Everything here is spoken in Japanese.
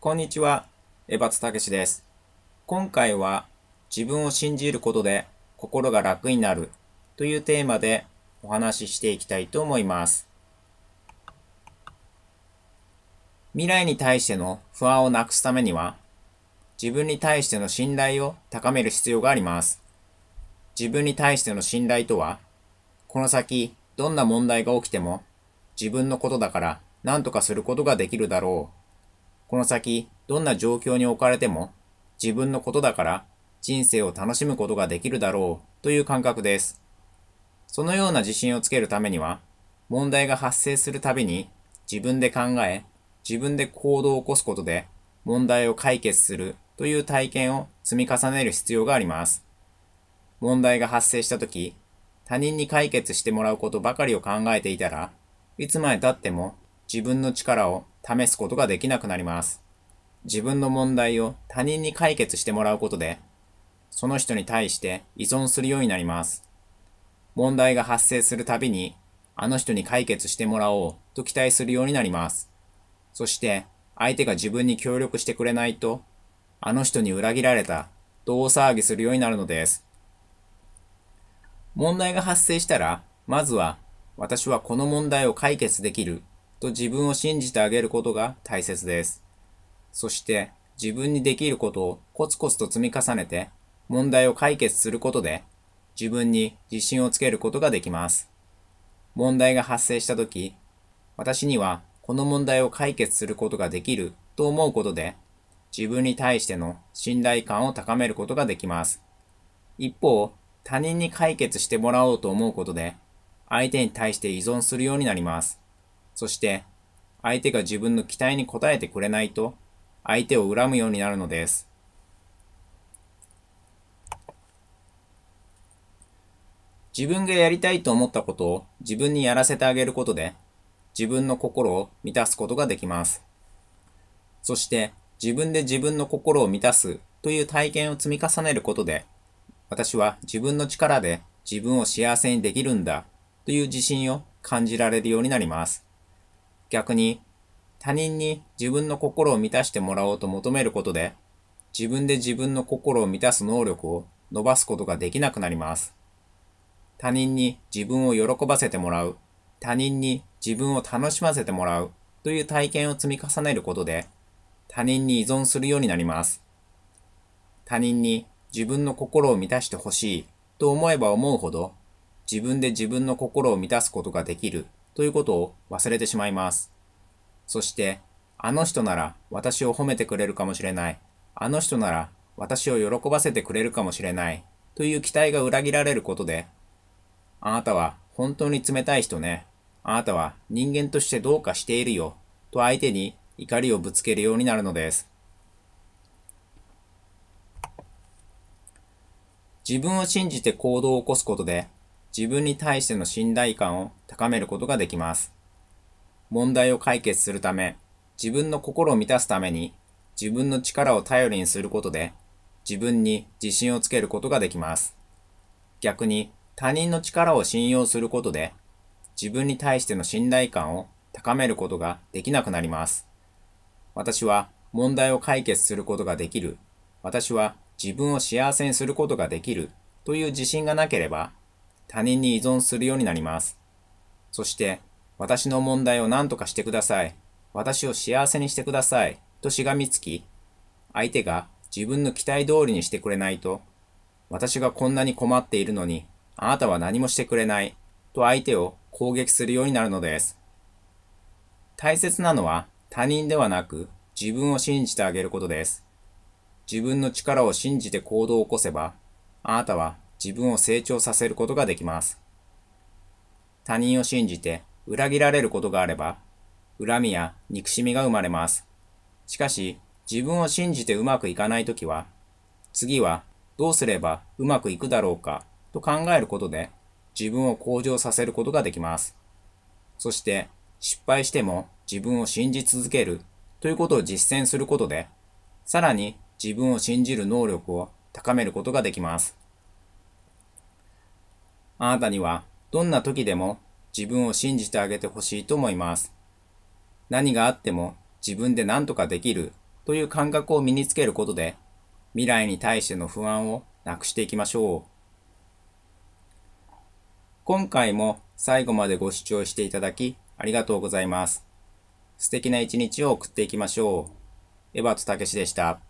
こんにちは、江松武です。今回は自分を信じることで心が楽になるというテーマでお話ししていきたいと思います。未来に対しての不安をなくすためには、自分に対しての信頼を高める必要があります。自分に対しての信頼とは、この先どんな問題が起きても自分のことだから何とかすることができるだろうこの先、どんな状況に置かれても、自分のことだから人生を楽しむことができるだろうという感覚です。そのような自信をつけるためには、問題が発生するたびに自分で考え、自分で行動を起こすことで問題を解決するという体験を積み重ねる必要があります。問題が発生したとき、他人に解決してもらうことばかりを考えていたら、いつまで経っても自分の力を試すことができなくなります。自分の問題を他人に解決してもらうことで、その人に対して依存するようになります。問題が発生するたびに、あの人に解決してもらおうと期待するようになります。そして、相手が自分に協力してくれないと、あの人に裏切られたと大騒ぎするようになるのです。問題が発生したら、まずは私はこの問題を解決できると自分を信じてあげることが大切です。そして自分にできることをコツコツと積み重ねて問題を解決することで自分に自信をつけることができます。問題が発生したとき、私にはこの問題を解決することができると思うことで自分に対しての信頼感を高めることができます。一方、他人に解決してもらおうと思うことで、相手に対して依存するようになります。そして、相手が自分の期待に応えてくれないと、相手を恨むようになるのです。自分がやりたいと思ったことを自分にやらせてあげることで、自分の心を満たすことができます。そして、自分で自分の心を満たすという体験を積み重ねることで、私は自分の力で自分を幸せにできるんだという自信を感じられるようになります。逆に、他人に自分の心を満たしてもらおうと求めることで、自分で自分の心を満たす能力を伸ばすことができなくなります。他人に自分を喜ばせてもらう、他人に自分を楽しませてもらうという体験を積み重ねることで、他人に依存するようになります。他人に自分の心を満たしてほしいと思えば思うほど、自分で自分の心を満たすことができるということを忘れてしまいます。そして、あの人なら私を褒めてくれるかもしれない。あの人なら私を喜ばせてくれるかもしれない。という期待が裏切られることで、あなたは本当に冷たい人ね。あなたは人間としてどうかしているよ。と相手に怒りをぶつけるようになるのです。自分を信じて行動を起こすことで自分に対しての信頼感を高めることができます。問題を解決するため、自分の心を満たすために、自分の力を頼りにすることで、自分に自信をつけることができます。逆に、他人の力を信用することで、自分に対しての信頼感を高めることができなくなります。私は問題を解決することができる。私は自分を幸せにすることができるという自信がなければ、他人に依存するようになります。そして、私の問題を何とかしてください。私を幸せにしてください。としがみつき、相手が自分の期待通りにしてくれないと、私がこんなに困っているのに、あなたは何もしてくれない。と相手を攻撃するようになるのです。大切なのは他人ではなく自分を信じてあげることです。自分の力を信じて行動を起こせば、あなたは自分を成長させることができます。他人を信じて裏切られることがあれば、恨みや憎しみが生まれます。しかし、自分を信じてうまくいかないときは、次はどうすればうまくいくだろうかと考えることで自分を向上させることができます。そして失敗しても自分を信じ続けるということを実践することで、さらに自分を信じる能力を高めることができます。あなたにはどんな時でも自分を信じてあげてほしいと思います。何があっても自分で何とかできるという感覚を身につけることで未来に対しての不安をなくしていきましょう。今回も最後までご視聴していただきありがとうございます。素敵な一日を送っていきましょう。エバトたけしでした。